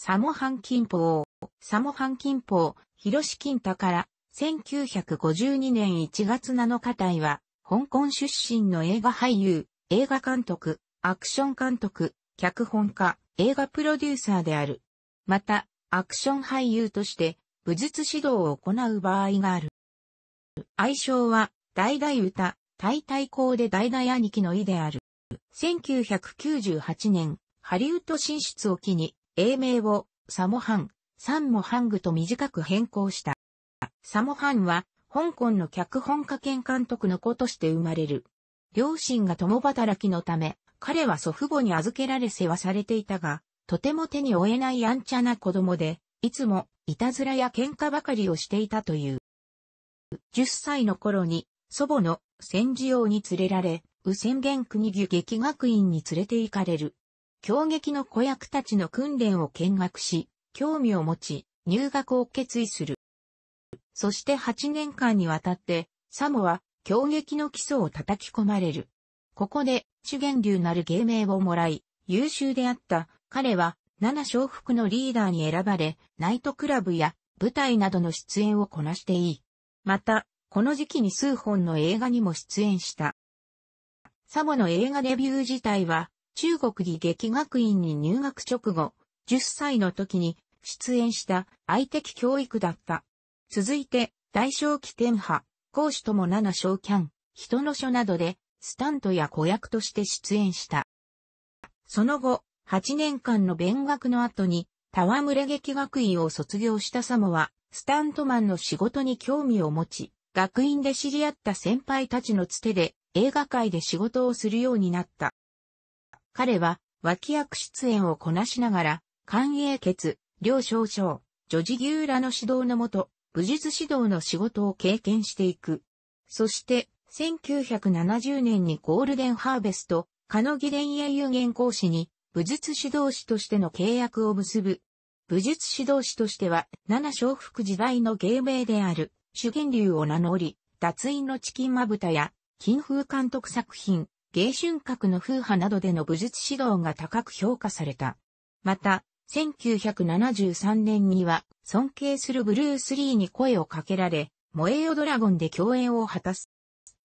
サモハン金法、サモハン金法、広志金タから、1952年1月7日隊は、香港出身の映画俳優、映画監督、アクション監督、脚本家、映画プロデューサーである。また、アクション俳優として、武術指導を行う場合がある。愛称は、大々歌、大々公で大々兄貴の意である。1998年、ハリウッド進出を機に、英名をサモハン、サンモハングと短く変更した。サモハンは香港の脚本家兼監督の子として生まれる。両親が共働きのため、彼は祖父母に預けられ世話されていたが、とても手に負えないやんちゃな子供で、いつもいたずらや喧嘩ばかりをしていたという。10歳の頃に祖母の戦時王に連れられ、右千元国牛劇学院に連れて行かれる。強撃の子役たちの訓練を見学し、興味を持ち、入学を決意する。そして8年間にわたって、サモは、強撃の基礎を叩き込まれる。ここで、主元流なる芸名をもらい、優秀であった彼は、七小福のリーダーに選ばれ、ナイトクラブや舞台などの出演をこなしていい。また、この時期に数本の映画にも出演した。サモの映画デビュー自体は、中国技劇学院に入学直後、10歳の時に出演した愛的教育だった。続いて、大正期天派、講師とも七小キャン、人の書などで、スタントや子役として出演した。その後、8年間の勉学の後に、ムれ劇学院を卒業したサモは、スタントマンの仕事に興味を持ち、学院で知り合った先輩たちのつてで映画界で仕事をするようになった。彼は脇役出演をこなしながら、関英傑、両少将、女児牛らの指導のもと、武術指導の仕事を経験していく。そして、1970年にゴールデンハーベスト、カノギ連英有限講師に、武術指導士としての契約を結ぶ。武術指導士としては、七小福時代の芸名である、主元流を名乗り、脱印のチキンまぶたや、金風監督作品、芸春閣の風派などでの武術指導が高く評価された。また、1973年には尊敬するブルース・リーに声をかけられ、燃えよドラゴンで共演を果たす。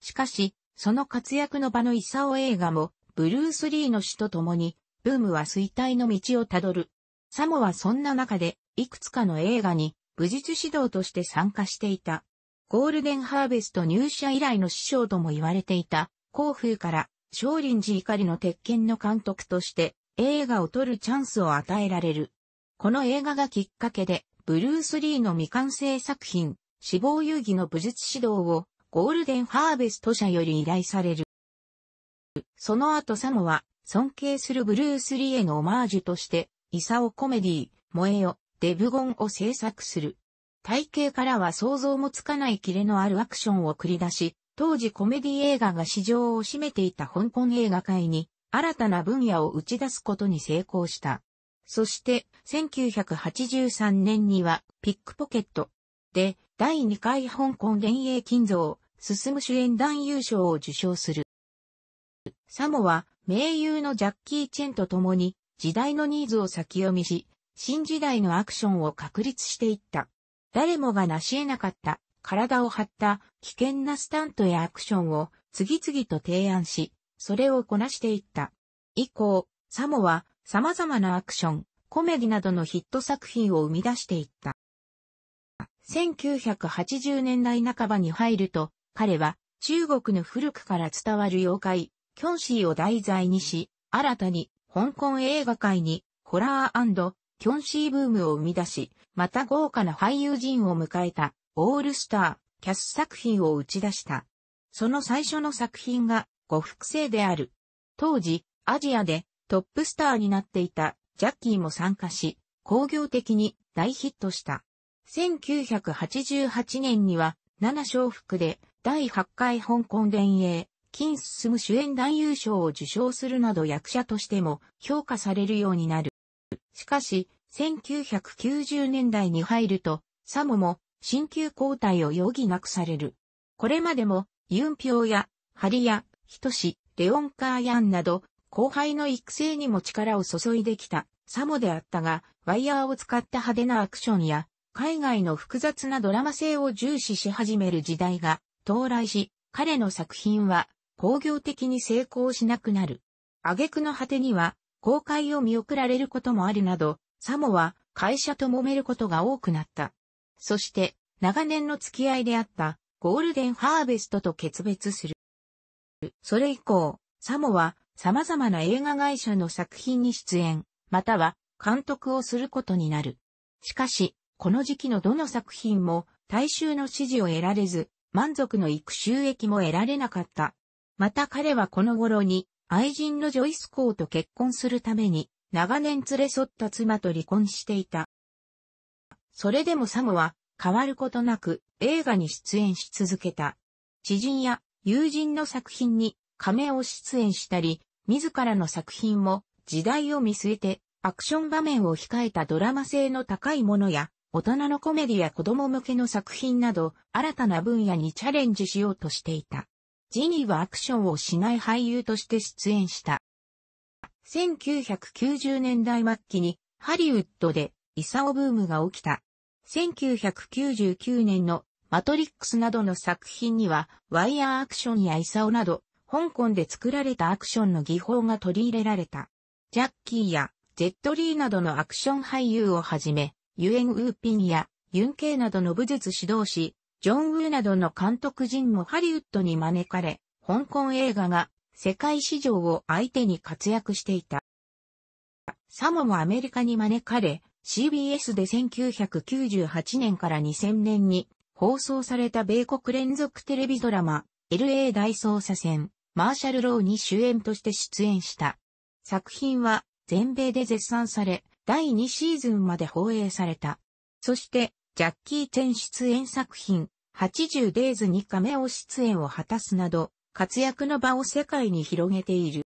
しかし、その活躍の場のイサオ映画も、ブルース・リーの死とともに、ブームは衰退の道をたどる。サモはそんな中で、いくつかの映画に、武術指導として参加していた。ゴールデンハーベスト入社以来の師匠とも言われていた、甲府から少林寺怒りの鉄拳の監督として映画を撮るチャンスを与えられる。この映画がきっかけで、ブルース・リーの未完成作品、死亡遊戯の武術指導をゴールデンハーベスト社より依頼される。その後サモは尊敬するブルース・リーへのオマージュとして、イサオコメディ、モえよ、デブゴンを制作する。体型からは想像もつかないキレのあるアクションを繰り出し、当時コメディ映画が市場を占めていた香港映画界に新たな分野を打ち出すことに成功した。そして1983年にはピックポケットで第2回香港連英金像進む主演男優賞を受賞する。サモは名優のジャッキー・チェンと共に時代のニーズを先読みし、新時代のアクションを確立していった。誰もが成し得なかった体を張った危険なスタントやアクションを次々と提案し、それをこなしていった。以降、サモは様々なアクション、コメディなどのヒット作品を生み出していった。1980年代半ばに入ると、彼は中国の古くから伝わる妖怪、キョンシーを題材にし、新たに香港映画界にホラーキョンシーブームを生み出し、また豪華な俳優陣を迎えた。オールスター、キャス作品を打ち出した。その最初の作品が、五福星である。当時、アジアでトップスターになっていたジャッキーも参加し、工業的に大ヒットした。1988年には、七小服で第8回香港連営、金進む主演男優賞を受賞するなど役者としても評価されるようになる。しかし、1990年代に入ると、サモも新旧交代を余儀なくされる。これまでも、ユンピョウや、ハリヤ、ヒトシ、レオンカーヤンなど、後輩の育成にも力を注いできた、サモであったが、ワイヤーを使った派手なアクションや、海外の複雑なドラマ性を重視し始める時代が到来し、彼の作品は工業的に成功しなくなる。挙句の果てには公開を見送られることもあるなど、サモは会社と揉めることが多くなった。そして、長年の付き合いであった、ゴールデンハーベストと決別する。それ以降、サモは様々な映画会社の作品に出演、または監督をすることになる。しかし、この時期のどの作品も大衆の支持を得られず、満足のいく収益も得られなかった。また彼はこの頃に愛人のジョイス・コーと結婚するために長年連れ添った妻と離婚していた。それでもサムは変わることなく映画に出演し続けた。知人や友人の作品に仮面を出演したり、自らの作品も時代を見据えてアクション場面を控えたドラマ性の高いものや、大人のコメディや子供向けの作品など、新たな分野にチャレンジしようとしていた。ジニーはアクションをしない俳優として出演した。1990年代末期にハリウッドでイサオブームが起きた。1999年のマトリックスなどの作品には、ワイヤーアクションやイサオなど、香港で作られたアクションの技法が取り入れられた。ジャッキーやジェットリーなどのアクション俳優をはじめ、ユエン・ウーピンやユン・ケイなどの武術指導士、ジョン・ウーなどの監督陣もハリウッドに招かれ、香港映画が世界市場を相手に活躍していた。サモもアメリカに招かれ、CBS で1998年から2000年に放送された米国連続テレビドラマ LA 大捜査線マーシャル・ローに主演として出演した。作品は全米で絶賛され第2シーズンまで放映された。そしてジャッキー・チェン出演作品8 0デイズ s にカメオ出演を果たすなど活躍の場を世界に広げている。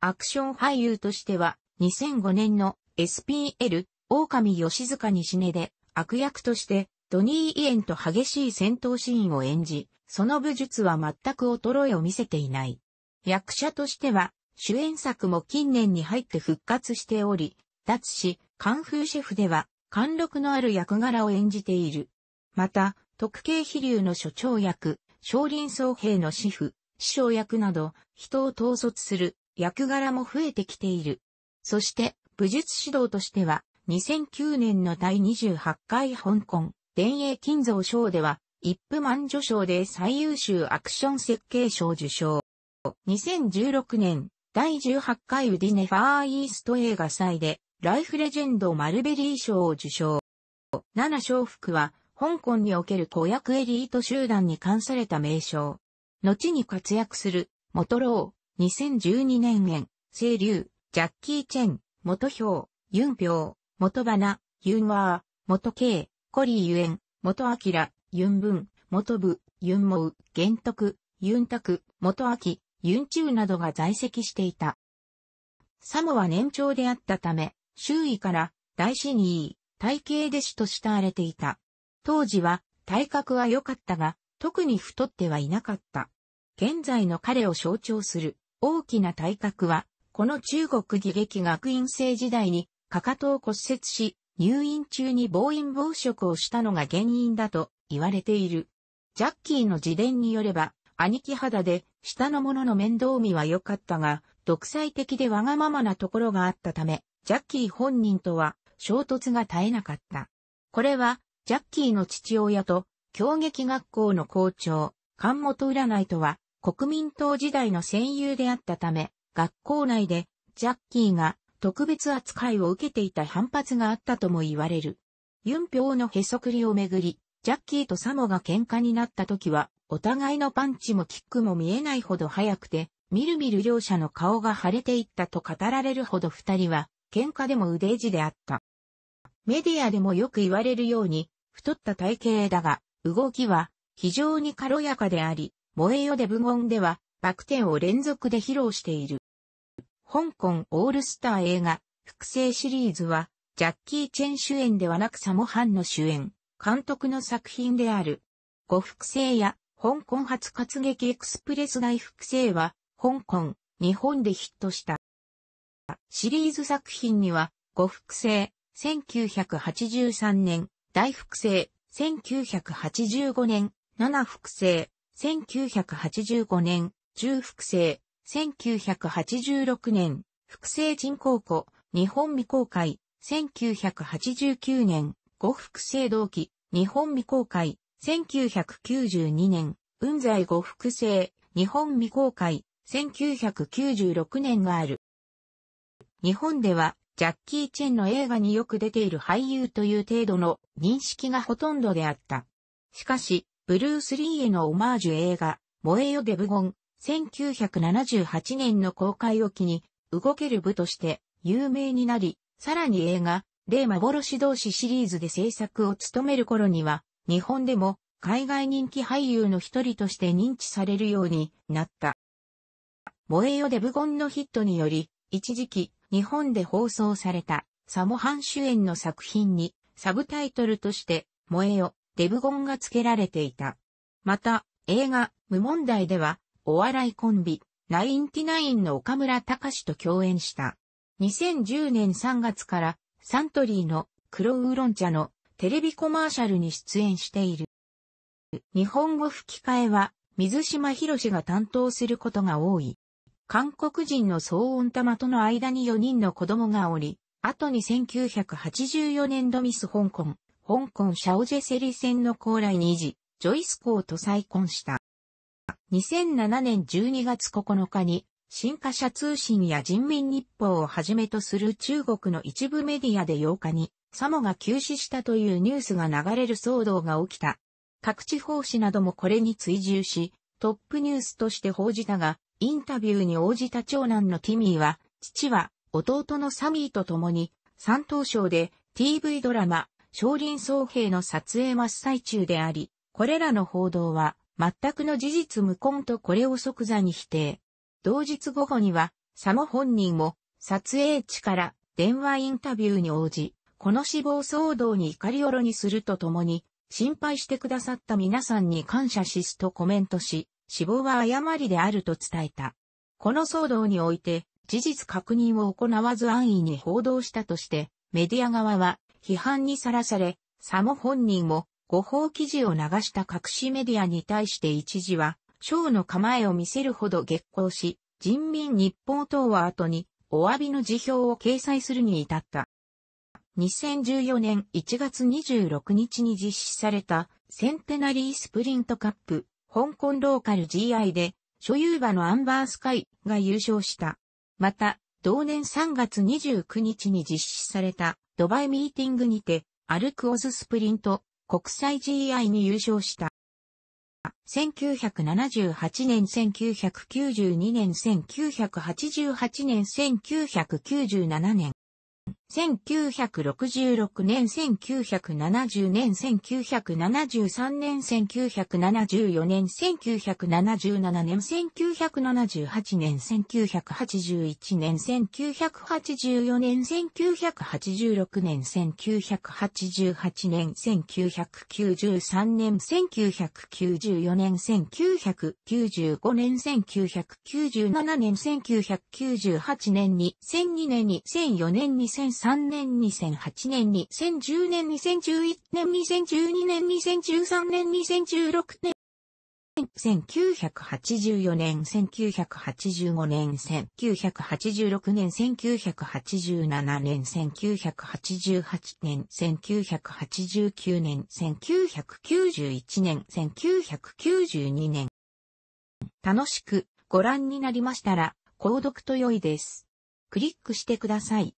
アクション俳優としては2005年の SPL、狼吉塚西根で、悪役として、ドニー・イエンと激しい戦闘シーンを演じ、その武術は全く衰えを見せていない。役者としては、主演作も近年に入って復活しており、脱し、カンフーシェフでは、貫禄のある役柄を演じている。また、特警飛竜の所長役、少林僧兵の師父、師匠役など、人を統率する役柄も増えてきている。そして、武術指導としては、2009年の第28回香港、電影金蔵賞では、イップマン賞で最優秀アクション設計賞受賞。2016年、第18回ウディネファーイースト映画祭で、ライフレジェンドマルベリー賞を受賞。七章福は、香港における子役エリート集団に関された名称。後に活躍する、モトロー、2012年演、清流、ジャッキー・チェン、元表、ユンピ元花、ユンワー、元慶、コリーユエン、元アキラ、ユンブン、元部、ユンモウ、玄徳、ユンタク、元秋、ユンチュウなどが在籍していた。サモは年長であったため、周囲から大師にいい、体系弟子と慕われていた。当時は体格は良かったが、特に太ってはいなかった。現在の彼を象徴する大きな体格はこの中国義劇学院生時代に、かかとを骨折し、入院中に暴飲暴食をしたのが原因だと言われている。ジャッキーの自伝によれば、兄貴肌で下の者の面倒見は良かったが、独裁的でわがままなところがあったため、ジャッキー本人とは衝突が絶えなかった。これは、ジャッキーの父親と、京劇学校の校長、関本占いとは、国民党時代の戦友であったため、学校内でジャッキーが特別扱いを受けていた反発があったとも言われる。ユンピョウのへそくりをめぐり、ジャッキーとサモが喧嘩になった時は、お互いのパンチもキックも見えないほど早くて、みるみる両者の顔が腫れていったと語られるほど二人は、喧嘩でも腕字であった。メディアでもよく言われるように、太った体型だが、動きは非常に軽やかであり、萌えよで部門ではバク転を連続で披露している。香港オールスター映画、複製シリーズは、ジャッキー・チェン主演ではなくサモハンの主演、監督の作品である。五複製や、香港初活劇エクスプレス大複製は、香港、日本でヒットした。シリーズ作品には、五複製、1983年、大複製、1985年、七複製、1985年、中複製、1986年、複製人工庫、日本未公開、1989年、五複製同期、日本未公開、1992年、雲在五複製、日本未公開、1996年がある。日本では、ジャッキー・チェンの映画によく出ている俳優という程度の認識がほとんどであった。しかし、ブルース・リーへのオマージュ映画、燃えよデブゴン、1978年の公開を機に、動ける部として有名になり、さらに映画、霊幻同士シリーズで制作を務める頃には、日本でも海外人気俳優の一人として認知されるようになった。燃えよデブゴンのヒットにより、一時期、日本で放送された、サモハン主演の作品に、サブタイトルとして、燃えよ、デブゴンが付けられていた。また、映画、無問題では、お笑いコンビ、ナインティナインの岡村隆史と共演した。2010年3月からサントリーの黒ウーロン茶のテレビコマーシャルに出演している。日本語吹き替えは水島博士が担当することが多い。韓国人の騒音玉との間に4人の子供がおり、後に1984年度ミス香港、香港シャオジェセリ戦の高麗に維ジョイスーと再婚した。2007年12月9日に、新華社通信や人民日報をはじめとする中国の一部メディアで8日に、サモが休止したというニュースが流れる騒動が起きた。各地方紙などもこれに追従し、トップニュースとして報じたが、インタビューに応じた長男のティミーは、父は弟のサミーと共に、山東省で TV ドラマ、少林総兵の撮影真っ最中であり、これらの報道は全くの事実無根とこれを即座に否定。同日午後には、佐野本人も、撮影地から電話インタビューに応じ、この死亡騒動に怒りおろにするとともに、心配してくださった皆さんに感謝しすとコメントし、死亡は誤りであると伝えた。この騒動において、事実確認を行わず安易に報道したとして、メディア側は批判にさらされ、佐野本人も誤報記事を流した隠しメディアに対して一時は、賞の構えを見せるほど激高し、人民日報等は後に、お詫びの辞表を掲載するに至った。2014年1月26日に実施されたセンテナリースプリントカップ香港ローカル GI で所有馬のアンバースカイが優勝した。また、同年3月29日に実施されたドバイミーティングにてアルクオズスプリント国際 GI に優勝した。1978年、1992年、1988年、1997年。1966年、1970年、1973年、1974年、1977年、1978年、1981年、1984年、1986年、1988年、1993年、1994年、1995年、1997年、1998年に、2002年に、2004年に、2003 2003年、2008年、2010年、2011年、2012年、2013年、2016年、1984年、1985年、1986年、1987年、1988年、1989年、1991年、1992年。楽しくご覧になりましたら、購読と良いです。クリックしてください。